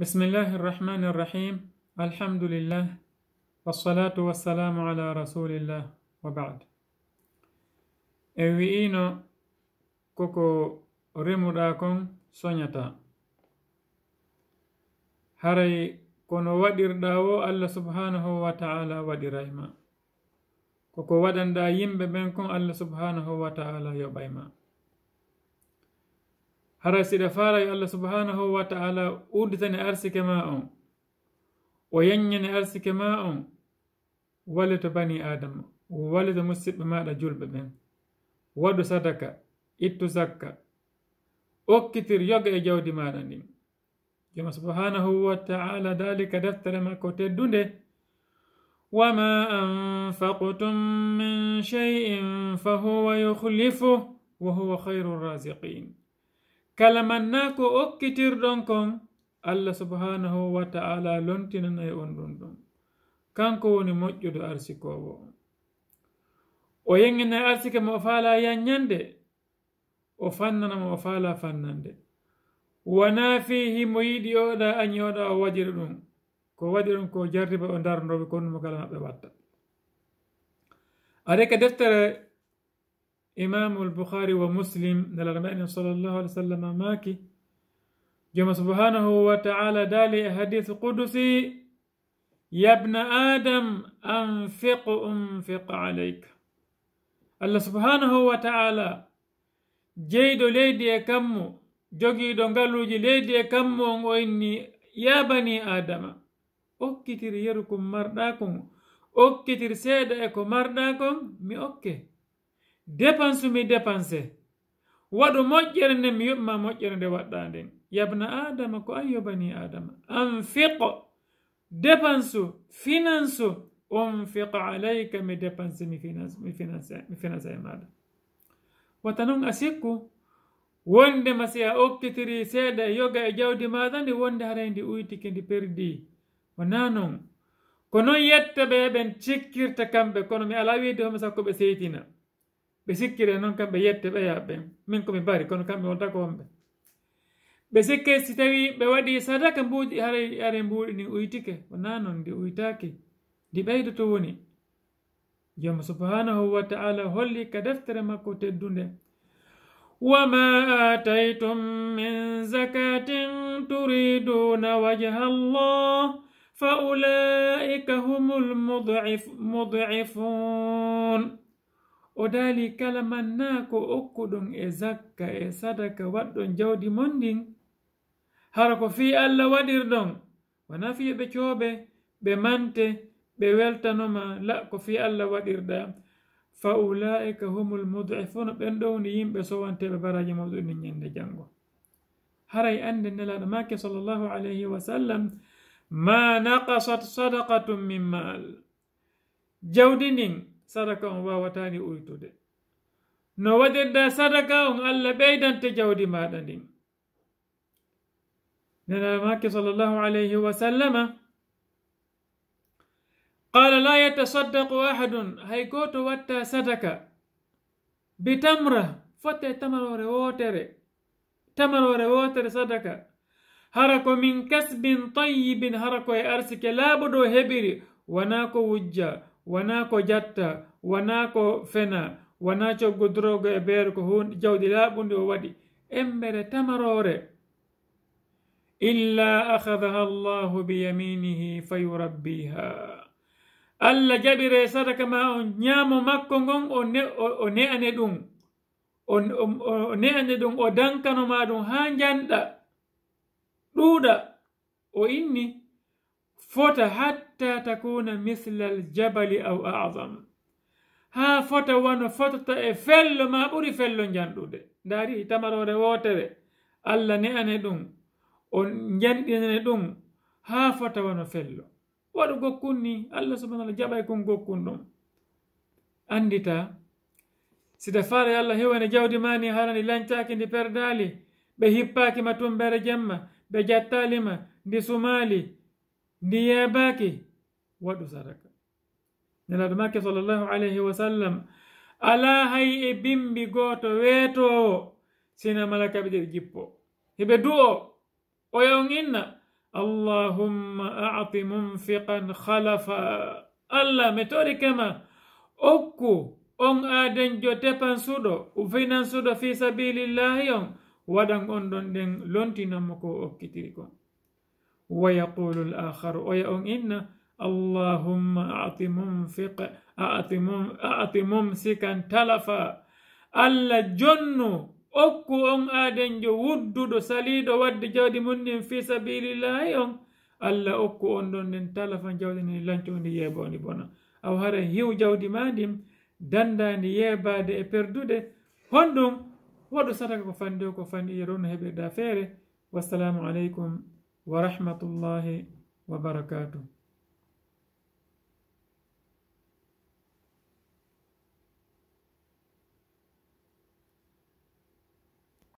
بسم الله الرحمن الرحيم الحمد لله والصلاة والسلام على رسول الله وبعد إيوينا كوكو ريموداكم سونيتا هاري كونو ودر داو الله سبحانه وتعالى وديرايما كوكو ودن دا يمبه الله سبحانه وتعالى يبايما هر سيدا فاري الله سبحانه وتعالى أودتني أرسي كما أم وينيني أرسي كما أم ولد بني آدم ولد مسيب ما رجل بهم ود صدقة إتو زكا أكتر يوغ إجاو دمانا كما سبحانه وتعالى ذلك دفتر ما كوت الدنيا وما أنفقتم من شيء فهو يخلفه وهو خير الرازقين kalamanna ko okkitirɗon kon allah subhanahu wa ta'ala lontinanayi on ɗum ɗon kanko woni moƴƴudo arsikowo on o yenginayi arsike mo o faala yanyande o fannanamo o faala fannande wona fihi mo yiɗi oɗa añoɗa o waɗira ɗum ko waɗi ɗum ko jarriba o darodoɓe konnumo kala maɓɓe watta ade ka deftere imamu al-Bukhari wa Muslim da larbaini sallallahu alaihi wasallam maki jema subhanahu wa ta'ala dali hadith qudusi ya ibn adam anfiq unfiq alayka allah subhanahu wa ta'ala jeyɗo leydi e kammo jogiiɗo ngaluuji leydi e kammo on o inni ya bani adama okkitir yeru ko marɗa kon okkitir seeɗa e ko marɗa kon mi okke okay. dépense mi dépensé waɗu moƴƴere nde mi yoɓima moƴƴere nde waɗɗa nden yabna adama ko an yobani adama anfiqo dépense finance onfiqa alayka mi dépensé mi financé maɗa wata noon a sikku wonde ma si a okkitiri seeɗa e yoga e jawdi maɗa nde wonde haraydi uytike ndi perdi wona noon ko noon yetta ɓeɓen e cikkirta kamɓe kono mi ala wiide homi sakko ɓe seytina ɓe sikkire noon kamɓe yette ɓe yaɓɓe min komi bari kono kamɓe wonta ko wonɓe ɓe sikke si tawi ɓe waɗi sadaka mbuuɗi hare hare mbuuɗi ndi uytike wona noon ndi uytaki ndi ɓeydo to woni jom subhanahu wa taala holli ka deftere makko teddunde wama ataytum min zakatin turiduna wajha allah fa ulaika humul mud'ifun o daali kala man naa ko okkuɗum e zakka e sadaka waɗɗon jawdi mon ndin hara ko fii allah waɗirɗon wona fii ɓe cooɓe ɓe mante ɓe weltanoma la ko fii allah waɗirɗa fa ulaika humul mudifuno ɓen ɗowndi yimɓe sowanteɓe baraji mawɗum ɗin ñande janngo haray annde nelaɗo makke sallllahu alayhi wa sallam ma naqasat sadakatum min maal jawdi ndin sadaka on wawatani uytude no waɗirɗa sadaka on allah ɓeydante jawdi maɗa ndin nenamaki sallllahu alayhi wa sallama qala la yatasaddaqu ahadun hay goto watta sadaka bitamra fotte tamarore wotere tamarore wotere sadaka hara ko min kasbin tayyibin hara koye arsike laaɓo ɗo heɓiri wona ko wujja wana ko jatta wana ko fena wana coggu drogo e beere ko hunde jawdi laaɓundi o waɗi embere tamaroore illa ahadaha allahu biyaminihi fayurabbiha allah jaɓire sadaka ma o ñaamo makko ngon o ne'ane ɗum o ne'ane ɗum o dankanoma ɗum haa janɗa ɗuuɗa o inni fota hatta takuna misla aljabali aw azam ha fota wano fotota e fello ma ɓuri fello janɗude daari tamarore wotere allah ne ane ɗum o janɗinane ɗum ha fota wano fello waɗu gokkun ni allah subhanalla jaɓay kon gokkun ɗum andita sida fara allah hewani jawdi mani harani lancaki ndi perdali ɓe hippaki ma tumbere jemma ɓe jattalima ndi sumali ndi yeebaaki waɗu sadaka nelaɗo makke sallllahu alayhi wa sallam alaa hay e bimbi gooto weetoowo sina malaka ɓe jeɓe jippo heɓe du'o o yon inna allahumma aati munfiqan halafa allah mi tori kema okku on aadenjo tepan suɗo finan suɗo fi sabilillahi on waɗan on ɗon nden lontinanmo ko okkitiri kon wa yaqulu alakharu o yaon inna allahumma ati mumfiq ati mumsikan talafa allah jonnu okku on aadenjo wudduɗo saliɗo wadde jawdi mum ndin fi sabilillahi on allah okku on ɗon nden talafa jawdi ndi lanco ndi yeboondi bona aw haran hiw jawdi ma ndin dandandi yebade e perdude honɗum hoɗo sataka ko fandi o ko fandi yeronno heɓirɗa feere wassalamu aleykum ورحمة الله وبركاته